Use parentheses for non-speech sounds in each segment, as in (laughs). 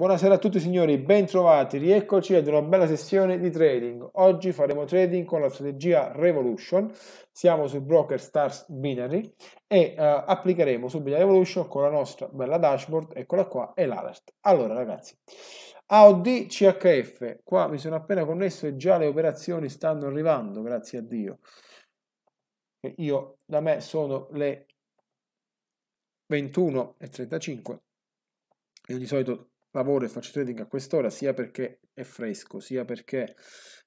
Buonasera a tutti signori, ben trovati, rieccoci ad una bella sessione di trading. Oggi faremo trading con la strategia Revolution, siamo su Broker Stars Binary e uh, applicheremo subito la Revolution con la nostra bella dashboard, eccola qua, e l'alert. Allora ragazzi, AOD CHF, qua mi sono appena connesso e già le operazioni stanno arrivando, grazie a Dio. Io da me sono le 21.35 io di solito lavoro e faccio trading a quest'ora sia perché è fresco, sia perché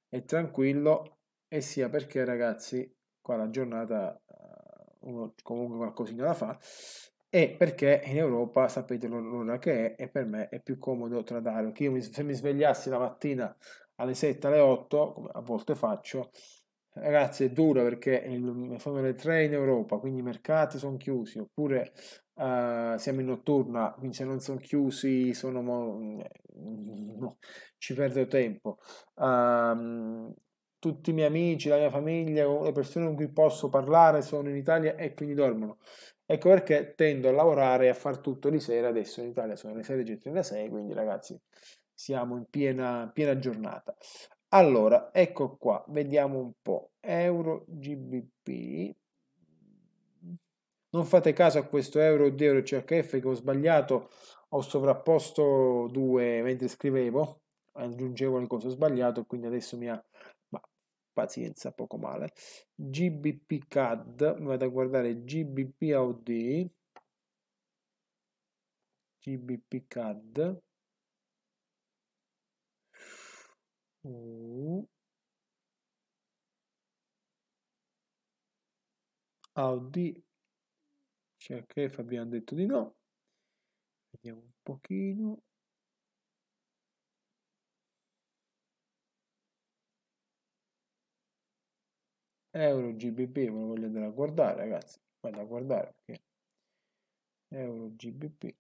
è tranquillo e sia perché ragazzi qua la giornata eh, uno comunque qualcosina la fa e perché in Europa sapete l'ora che è e per me è più comodo tradare. Che io mi, se mi svegliassi la mattina alle 7 alle 8, come a volte faccio, ragazzi è dura perché le Formule 3 in Europa, quindi i mercati sono chiusi, oppure uh, siamo in notturna, quindi se non sono chiusi sono mo- mm, no, ci perdo tempo. Um, tutti i miei amici, la mia famiglia, le persone con cui posso parlare sono in Italia e quindi dormono. Ecco perché tendo a lavorare e a far tutto di sera. Adesso in Italia sono le 16.36, quindi ragazzi siamo in piena, piena giornata. Allora, ecco qua, vediamo un po'. Euro GBP. Non fate caso a questo euro di euro CHF che ho sbagliato, ho sovrapposto due mentre scrivevo, aggiungevo le cose, sbagliate, quindi adesso mi ha... Ma pazienza, poco male. GBP CAD, vado a guardare GBP AUD. GBP CAD. U Audi cioè, Fabiano ha detto di no vediamo un pochino Euro GBP me lo voglio andare a guardare ragazzi vado a guardare perché Euro GBP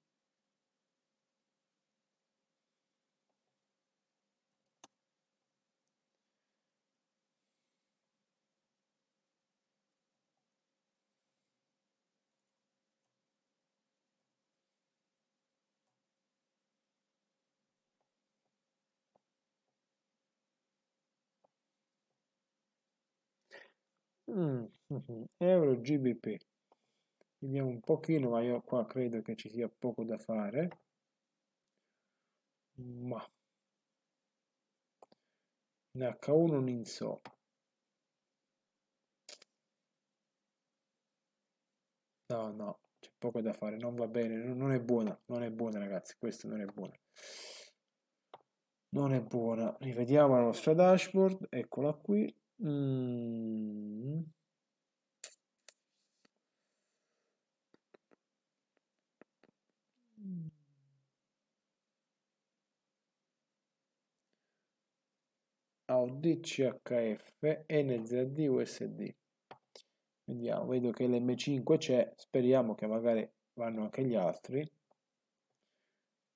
Mm, mm, mm, Euro GBP. Vediamo un pochino, ma io qua credo che ci sia poco da fare. Ma in H1 non so. No, no, c'è poco da fare, non va bene, non è buona, non è buona ragazzi, questa non è buona. Non è buona. Rivediamo la nostra dashboard, eccola qui. Mm. Audi CHF NZD USD vediamo vedo che l'M5 c'è speriamo che magari vanno anche gli altri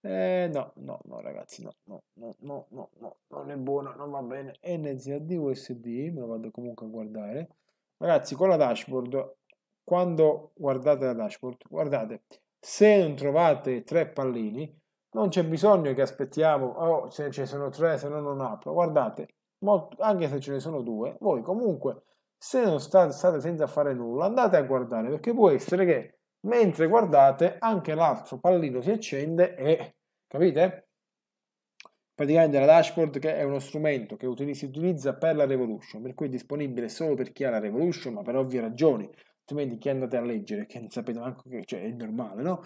eh, no, no, no, ragazzi, no, no, no, no, no, no, non è buono, non va bene. NZD USD, me lo vado comunque a guardare. Ragazzi, con la dashboard, quando guardate la dashboard, guardate, se non trovate tre pallini, non c'è bisogno che aspettiamo, oh, se ce ne sono tre, se no non apro. Guardate, anche se ce ne sono due, voi comunque, se non state, state senza fare nulla, andate a guardare, perché può essere che mentre guardate anche l'altro pallino si accende e capite? Praticamente la dashboard che è uno strumento che si utilizza per la Revolution, per cui è disponibile solo per chi ha la Revolution, ma per ovvie ragioni, altrimenti chi andate a leggere, che non sapete neanche che cioè, è normale, no?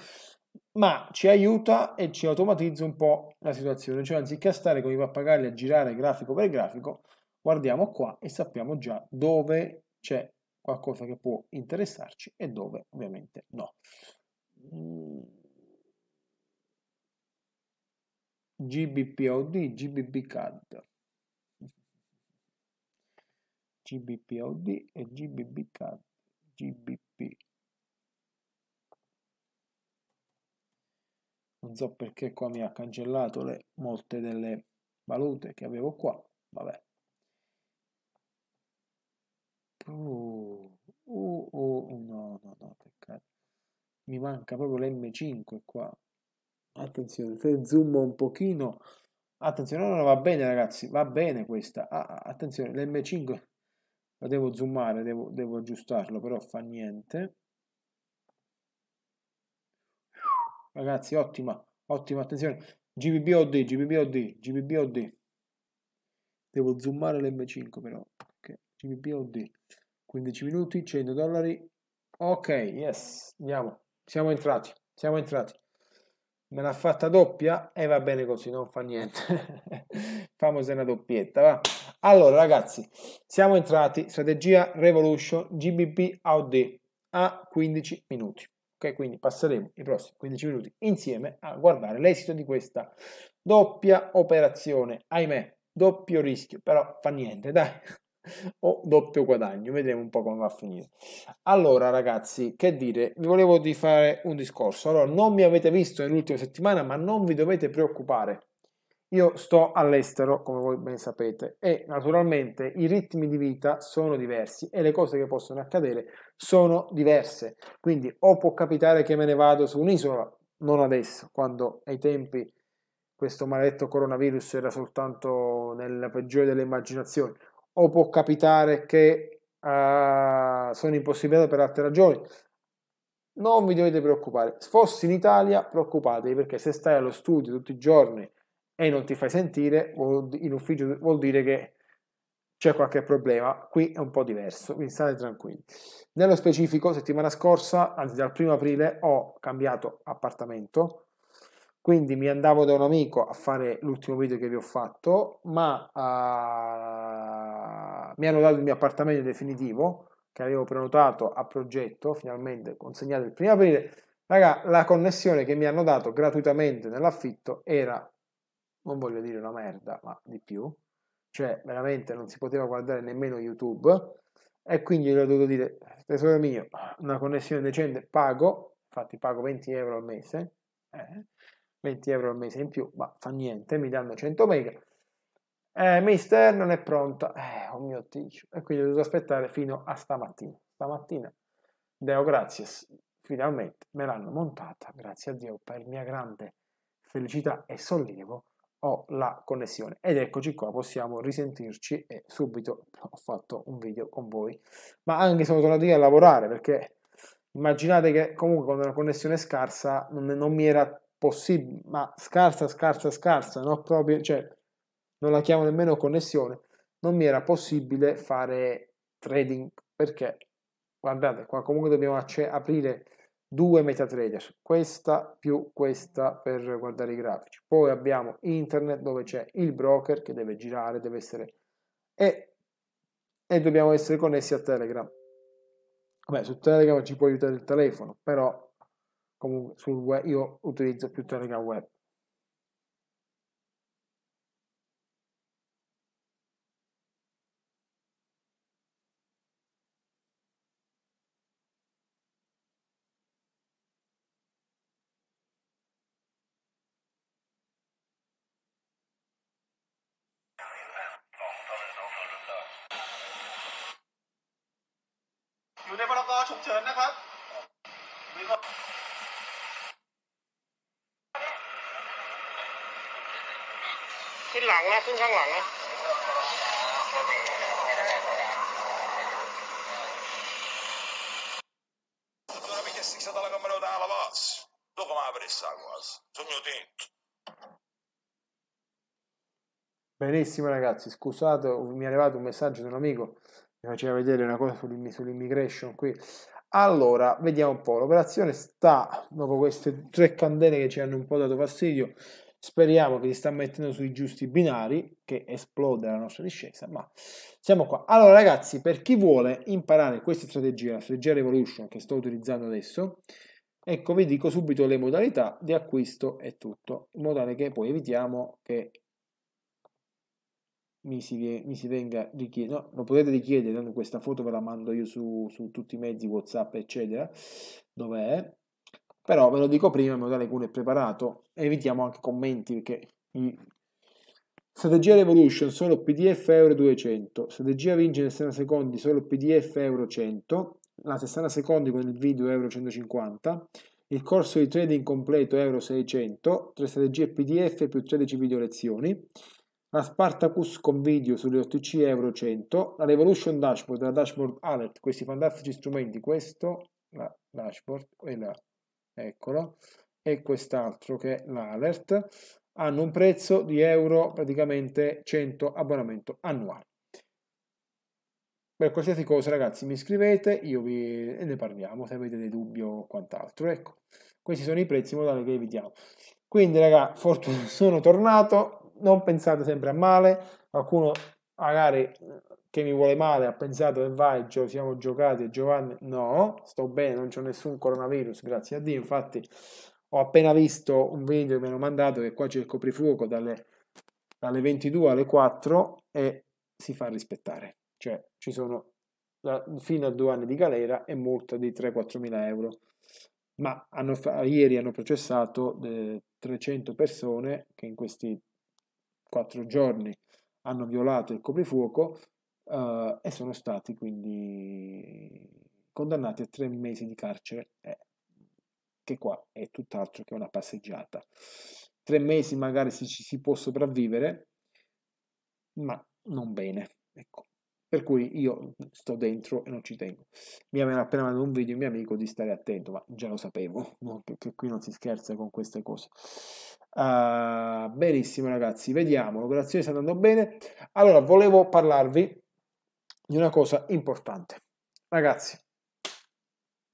Ma ci aiuta e ci automatizza un po' la situazione, cioè anziché stare con i pappagalli a girare grafico per grafico, guardiamo qua e sappiamo già dove c'è qualcosa che può interessarci e dove ovviamente no. Mm. GBPOD, GBBCAD. GBPOD e GBBCAD. GBP. Non so perché qua mi ha cancellato le, molte delle valute che avevo qua. Vabbè. Uh. U, uh, U, uh, uh, no, no, no, peccato. Mi manca proprio l'M5 qua. Attenzione, se zoom un pochino... Attenzione, no, no, va bene ragazzi, va bene questa. Ah, ah attenzione, l'M5 la devo zoomare, devo, devo aggiustarlo, però fa niente. Ragazzi, ottima, ottima, attenzione. GBBOD, GBBOD, GBBOD. Devo zoomare l'M5 però. Okay. GBBOD. 15 minuti, 100 dollari. Ok, yes, andiamo. Siamo entrati, siamo entrati. Me l'ha fatta doppia e eh, va bene così, non fa niente. (laughs) Famosa una doppietta, va. Allora ragazzi, siamo entrati, strategia Revolution GBP AUD a 15 minuti. Ok, quindi passeremo i prossimi 15 minuti insieme a guardare l'esito di questa doppia operazione. Ahimè, doppio rischio, però fa niente, dai o doppio guadagno vedremo un po' come va a finire allora ragazzi che dire vi volevo di fare un discorso allora non mi avete visto nell'ultima settimana ma non vi dovete preoccupare io sto all'estero come voi ben sapete e naturalmente i ritmi di vita sono diversi e le cose che possono accadere sono diverse quindi o può capitare che me ne vado su un'isola non adesso quando ai tempi questo maledetto coronavirus era soltanto nella peggiore delle immaginazioni o può capitare che uh, sono impossibilitato per altre ragioni. Non vi dovete preoccupare. Se fossi in Italia, preoccupatevi perché se stai allo studio tutti i giorni e non ti fai sentire, in ufficio vuol dire che c'è qualche problema, qui è un po' diverso, quindi state tranquilli. Nello specifico, settimana scorsa, anzi dal primo aprile, ho cambiato appartamento, quindi mi andavo da un amico a fare l'ultimo video che vi ho fatto, ma uh, mi hanno dato il mio appartamento definitivo che avevo prenotato a progetto, finalmente consegnato il primo aprile. Raga, la connessione che mi hanno dato gratuitamente nell'affitto era, non voglio dire una merda, ma di più. Cioè, veramente non si poteva guardare nemmeno YouTube. E quindi gli ho dovuto dire, tesoro mio, una connessione decente pago, infatti pago 20 euro al mese, eh, 20 euro al mese in più, ma fa niente, mi danno 100 mega eh, mister, non è pronta. Eh, oh mio Dio. E quindi ho dovuto aspettare fino a stamattina. Stamattina, Deo grazie, finalmente me l'hanno montata. Grazie a Dio per mia grande felicità e sollievo ho la connessione. Ed eccoci qua, possiamo risentirci e subito ho fatto un video con voi. Ma anche sono tornato io a lavorare perché immaginate che comunque con una connessione scarsa non, non mi era possibile, ma scarsa, scarsa, scarsa, no? Proprio, cioè non la chiamo nemmeno connessione, non mi era possibile fare trading perché, guardate, qua comunque dobbiamo aprire due MetaTrader, questa più questa per guardare i grafici. Poi abbiamo internet dove c'è il broker che deve girare, deve essere... E, e dobbiamo essere connessi a Telegram. Beh, su Telegram ci può aiutare il telefono, però comunque sul web io utilizzo più Telegram web. ขึ้นหลังนะ ขึ้นข้างหลังนะ Benissimo ragazzi, scusate, mi è arrivato un messaggio di un amico, mi faceva vedere una cosa sull'immigration qui. Allora, vediamo un po', l'operazione sta, dopo queste tre candele che ci hanno un po' dato fastidio, Speriamo che si sta mettendo sui giusti binari, che esplode la nostra discesa, ma siamo qua. Allora ragazzi, per chi vuole imparare questa strategia, la strategia Revolution che sto utilizzando adesso, ecco vi dico subito le modalità di acquisto e tutto, in modo tale che poi evitiamo che mi si, mi si venga richiesto, no, lo potete richiedere, questa foto ve la mando io su, su tutti i mezzi, Whatsapp, eccetera, dov'è? però ve lo dico prima in modo tale che è preparato e evitiamo anche commenti perché strategia Revolution solo PDF euro 200 strategia Vigile 60 secondi solo PDF euro 100 la 60 secondi con il video euro 150 il corso di trading completo euro 600 3 strategie PDF più 13 video lezioni la Spartacus con video sulle OTC euro 100 la Revolution Dashboard la Dashboard Alert questi fantastici strumenti questo la dashboard e la eccolo, e quest'altro che è l'alert, hanno un prezzo di euro praticamente 100 abbonamento annuale. Per qualsiasi cosa ragazzi mi scrivete, io vi, e ne parliamo se avete dei dubbi o quant'altro. Ecco, questi sono i prezzi in modo tale che evitiamo. Quindi raga, fortuna, (laughs) sono tornato, non pensate sempre a male, qualcuno magari che mi vuole male ha pensato e vai, ci siamo giocati Giovanni, no, sto bene, non c'è nessun coronavirus, grazie a Dio, infatti ho appena visto un video che mi hanno mandato che qua c'è il coprifuoco dalle, dalle 22 alle 4 e si fa rispettare, cioè ci sono la, fino a due anni di galera e multa di 3-4 mila euro. Ma hanno, ieri hanno processato eh, 300 persone che in questi 4 giorni hanno violato il coprifuoco uh, e sono stati quindi condannati a tre mesi di carcere, eh, che qua è tutt'altro che una passeggiata. Tre mesi magari si, si può sopravvivere, ma non bene. Ecco. Per cui io sto dentro e non ci tengo. Mi aveva appena mandato un video il mio amico di stare attento, ma già lo sapevo, (laughs) no? perché qui non si scherza con queste cose. Uh, benissimo ragazzi, vediamo, l'operazione sta andando bene. Allora, volevo parlarvi di una cosa importante. Ragazzi,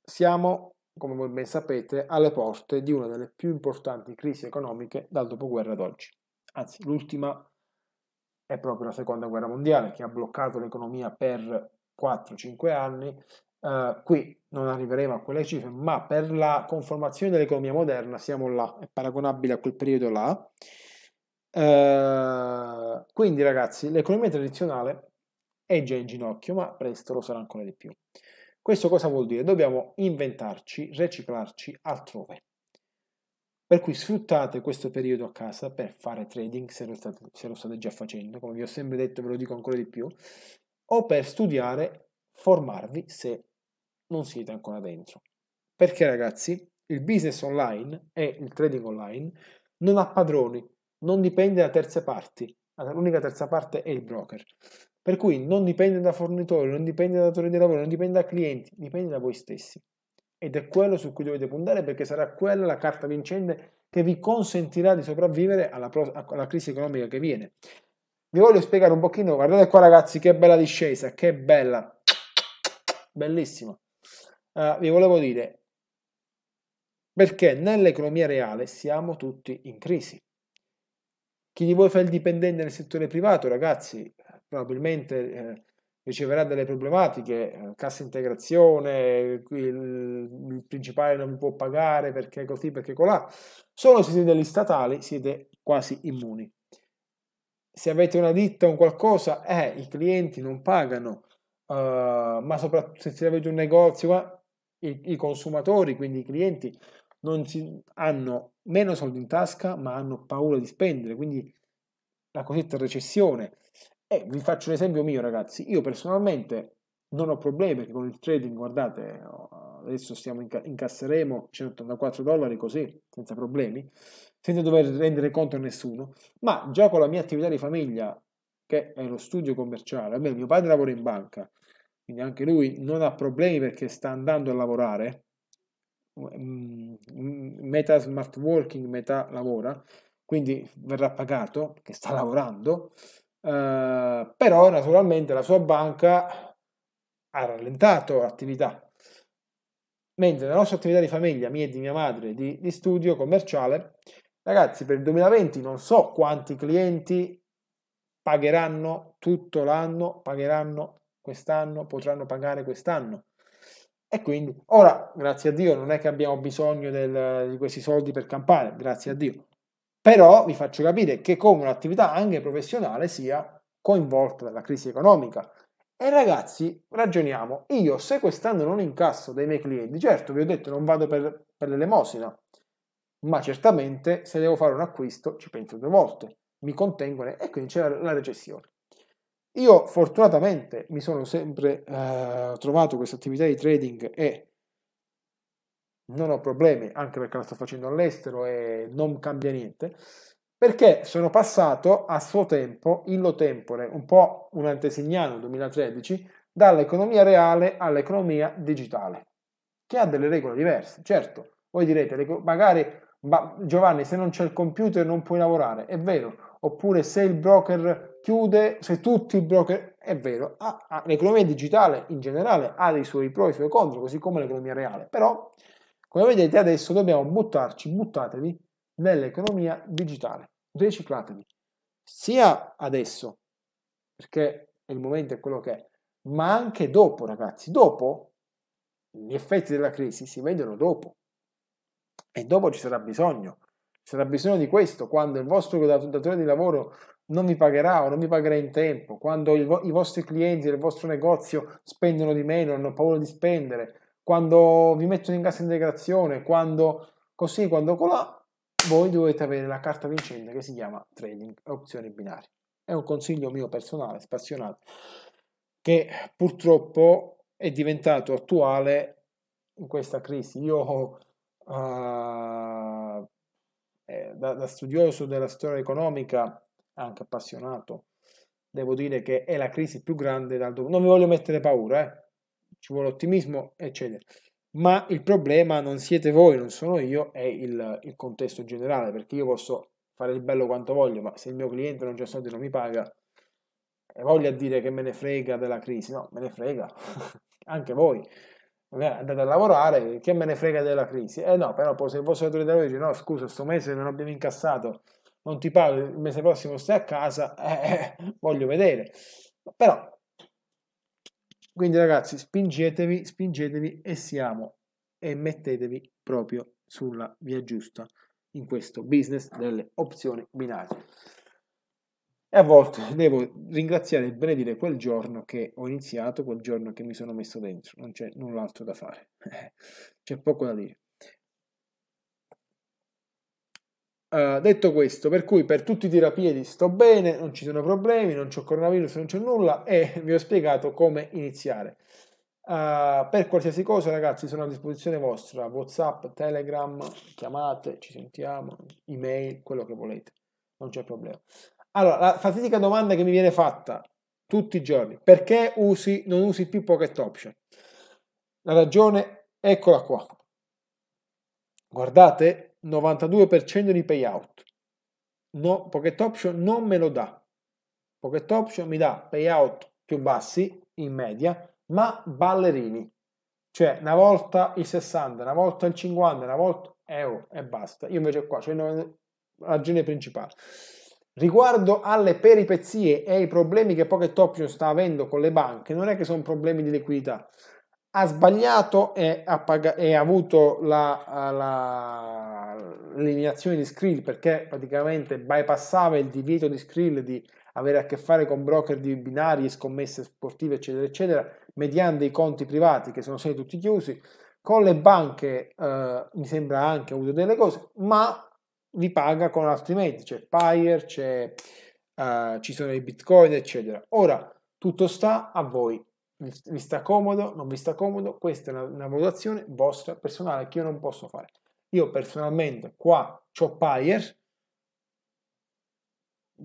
siamo, come voi ben sapete, alle porte di una delle più importanti crisi economiche dal dopoguerra ad oggi. Anzi, l'ultima è proprio la seconda guerra mondiale che ha bloccato l'economia per 4-5 anni. Eh, qui non arriveremo a quelle cifre, ma per la conformazione dell'economia moderna siamo là, è paragonabile a quel periodo là. Eh, quindi ragazzi, l'economia tradizionale è già in ginocchio, ma presto lo sarà ancora di più. Questo cosa vuol dire? Dobbiamo inventarci, riciclarci altrove. Per cui sfruttate questo periodo a casa per fare trading, se lo, state, se lo state già facendo, come vi ho sempre detto, ve lo dico ancora di più, o per studiare, formarvi se non siete ancora dentro. Perché ragazzi, il business online e il trading online non ha padroni, non dipende da terze parti, l'unica terza parte è il broker. Per cui non dipende da fornitori, non dipende da datori di lavoro, non dipende da clienti, dipende da voi stessi. Ed è quello su cui dovete puntare perché sarà quella la carta vincente che vi consentirà di sopravvivere alla, pro- alla crisi economica che viene. Vi voglio spiegare un pochino, guardate qua ragazzi che bella discesa, che bella, bellissima. Uh, vi volevo dire, perché nell'economia reale siamo tutti in crisi. Chi di voi fa il dipendente nel settore privato, ragazzi, probabilmente eh, riceverà delle problematiche, eh, cassa integrazione, il, principale non può pagare perché così, perché colà. Solo se siete degli statali siete quasi immuni. Se avete una ditta o un qualcosa, eh, i clienti non pagano, eh, ma soprattutto se avete un negozio, i, i consumatori, quindi i clienti, non si, hanno meno soldi in tasca, ma hanno paura di spendere, quindi la cosiddetta recessione e vi faccio l'esempio mio, ragazzi. Io personalmente non ho problemi perché con il trading, guardate, adesso stiamo inca- incasseremo 184 dollari così, senza problemi, senza dover rendere conto a nessuno, ma già con la mia attività di famiglia, che è lo studio commerciale, a me mio padre lavora in banca, quindi anche lui non ha problemi perché sta andando a lavorare, mm, mm, metà smart working, metà lavora, quindi verrà pagato che sta lavorando, eh, però naturalmente la sua banca ha rallentato l'attività, mentre la nostra attività di famiglia, mia e di mia madre, di, di studio commerciale, ragazzi per il 2020 non so quanti clienti pagheranno tutto l'anno, pagheranno quest'anno, potranno pagare quest'anno. E quindi, ora, grazie a Dio, non è che abbiamo bisogno del, di questi soldi per campare, grazie a Dio, però vi faccio capire che come un'attività anche professionale sia coinvolta dalla crisi economica. E ragazzi, ragioniamo, io se quest'anno non incasso dai miei clienti, certo vi ho detto non vado per, per l'elemosina, ma certamente se devo fare un acquisto ci penso due volte, mi contengo e quindi c'è la recessione. Io fortunatamente mi sono sempre eh, trovato questa attività di trading e non ho problemi, anche perché lo sto facendo all'estero e non cambia niente, perché sono passato a suo tempo, illo tempore, un po' un antesignano 2013, dall'economia reale all'economia digitale, che ha delle regole diverse, certo. Voi direte, magari ma Giovanni, se non c'è il computer non puoi lavorare, è vero. Oppure se il broker chiude, se tutti i broker, è vero. Ah, ah, l'economia digitale in generale ha dei suoi pro e i suoi contro, così come l'economia reale. Però come vedete adesso dobbiamo buttarci, buttatevi nell'economia digitale, riciclatevi, sia adesso, perché il momento è quello che è, ma anche dopo ragazzi, dopo gli effetti della crisi si vedono dopo e dopo ci sarà bisogno, ci sarà bisogno di questo quando il vostro datore di lavoro non vi pagherà o non vi pagherà in tempo, quando vo i vostri clienti del vostro negozio spendono di meno, hanno paura di spendere, quando vi mettono in cassa integrazione, quando così, quando colà, voi dovete avere la carta vincente che si chiama trading opzioni binari. È un consiglio mio personale, spassionato, che purtroppo è diventato attuale in questa crisi. Io uh, da, da studioso della storia economica, anche appassionato, devo dire che è la crisi più grande dal dopo. Non vi voglio mettere paura, eh ci vuole ottimismo, eccetera. Ma il problema non siete voi, non sono io, è il, il contesto generale, perché io posso fare il bello quanto voglio, ma se il mio cliente non c'è soldi non mi paga, e voglio dire che me ne frega della crisi, no, me ne frega, (laughs) anche voi andate a lavorare, che me ne frega della crisi. Eh no, però se il vostro datore dice no, scusa, sto mese non abbiamo incassato, non ti pago, il mese prossimo stai a casa, eh, eh voglio vedere. Però quindi ragazzi, spingetevi, spingetevi e siamo e mettetevi proprio sulla via giusta in questo business delle opzioni binarie. E a volte devo ringraziare e benedire quel giorno che ho iniziato, quel giorno che mi sono messo dentro, non c'è null'altro da fare, (laughs) c'è poco da dire. Eh, detto questo, per cui per tutti i tirapiedi sto bene, non ci sono problemi, non c'è coronavirus, non c'è nulla e (laughs) vi ho spiegato come iniziare. Uh, per qualsiasi cosa, ragazzi, sono a disposizione vostra, WhatsApp, Telegram, chiamate, ci sentiamo, email, quello che volete, non c'è problema. Allora, la fatica domanda che mi viene fatta tutti i giorni, perché usi, non usi più Pocket Option? La ragione, eccola qua. Guardate, 92% di payout. No, pocket option non me lo dà. Pocket option mi dà payout più bassi in media, ma ballerini. Cioè una volta il 60, una volta il 50, una volta euro eh, oh, e basta. Io invece qua c'è cioè una ragione principale. Riguardo alle peripezie e ai problemi che Pocket Option sta avendo con le banche, non è che sono problemi di liquidità. Ha sbagliato e ha, pag- e ha avuto la, la l'eliminazione di Skrill perché praticamente bypassava il divieto di Skrill di avere a che fare con broker di binari, scommesse sportive, eccetera, eccetera, mediante i conti privati che sono stati tutti chiusi. Con le banche eh, mi sembra anche avuto delle cose, ma vi paga con altri mezzi, c'è Pyre, c'è, eh, ci sono i bitcoin, eccetera. Ora, tutto sta a voi. Vi sta comodo, non vi sta comodo, questa è una, una valutazione vostra personale che io non posso fare. Io personalmente qua ho Payer,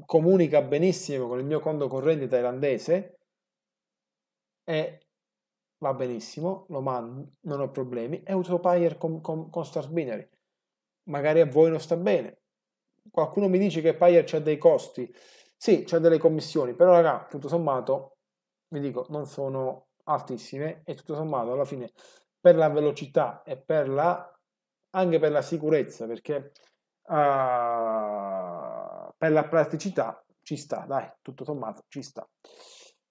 comunica benissimo con il mio conto corrente thailandese e va benissimo, lo mando, non ho problemi e uso Payer con, con, con Star Binary. Magari a voi non sta bene. Qualcuno mi dice che Payer c'ha dei costi. Sì, c'ha delle commissioni, però raga, tutto sommato, vi dico, non sono altissime e tutto sommato alla fine per la velocità e per la anche per la sicurezza, perché uh, per la praticità ci sta, dai, tutto sommato ci sta.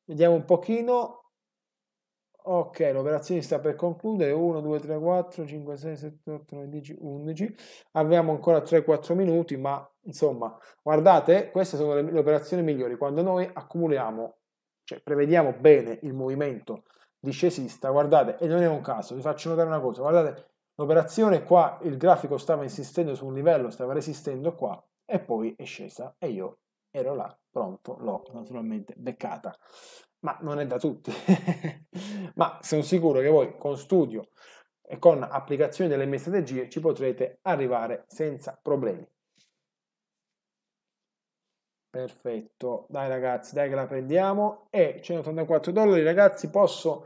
Vediamo un pochino. Ok, l'operazione sta per concludere. 1, 2, 3, 4, 5, 6, 7, 8, 9, 10, 11. Abbiamo ancora 3-4 minuti, ma insomma, guardate, queste sono le, le operazioni migliori. Quando noi accumuliamo, cioè prevediamo bene il movimento discesista, guardate, e non è un caso, vi faccio notare una cosa, guardate L'operazione qua, il grafico stava insistendo su un livello, stava resistendo qua e poi è scesa e io ero là, pronto, l'ho naturalmente beccata. Ma non è da tutti. (laughs) Ma sono sicuro che voi con studio e con applicazione delle mie strategie ci potrete arrivare senza problemi. Perfetto, dai ragazzi, dai che la prendiamo. E 184 dollari, ragazzi, posso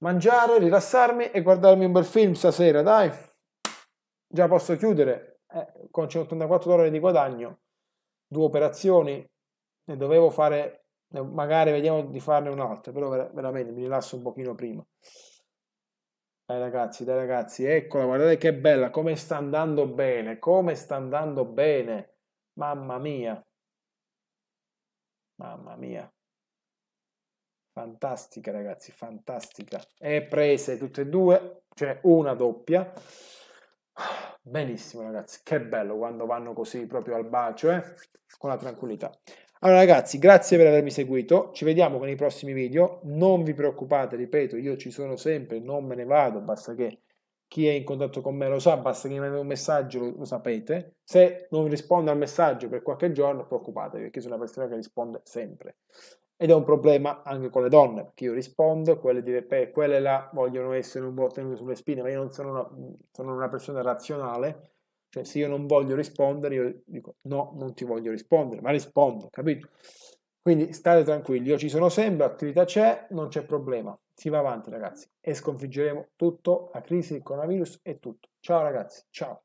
mangiare, rilassarmi e guardarmi un bel film stasera, dai. Già posso chiudere eh, con 184 dollari di guadagno, due operazioni, ne dovevo fare, eh, magari vediamo di farne un'altra, però veramente mi rilasso un pochino prima. Dai ragazzi, dai ragazzi, eccola, guardate che bella, come sta andando bene, come sta andando bene, mamma mia, mamma mia fantastica ragazzi, fantastica. E prese tutte e due, cioè una doppia. Benissimo ragazzi, che bello quando vanno così proprio al bacio, eh? con la tranquillità. Allora ragazzi, grazie per avermi seguito, ci vediamo con i prossimi video, non vi preoccupate, ripeto, io ci sono sempre, non me ne vado, basta che chi è in contatto con me lo sa, basta che mi manda un messaggio, lo, lo, sapete. Se non rispondo al messaggio per qualche giorno, preoccupatevi, perché sono una persona che risponde sempre ed è un problema anche con le donne, perché io rispondo, quelle, di, beh, quelle là vogliono essere un po' tenute sulle spine, ma io non sono una, sono una persona razionale, cioè se io non voglio rispondere, io dico no, non ti voglio rispondere, ma rispondo, capito? Quindi state tranquilli, io ci sono sempre, attività c'è, non c'è problema. Si va avanti ragazzi e sconfiggeremo tutto, la crisi, il coronavirus e tutto. Ciao ragazzi, ciao.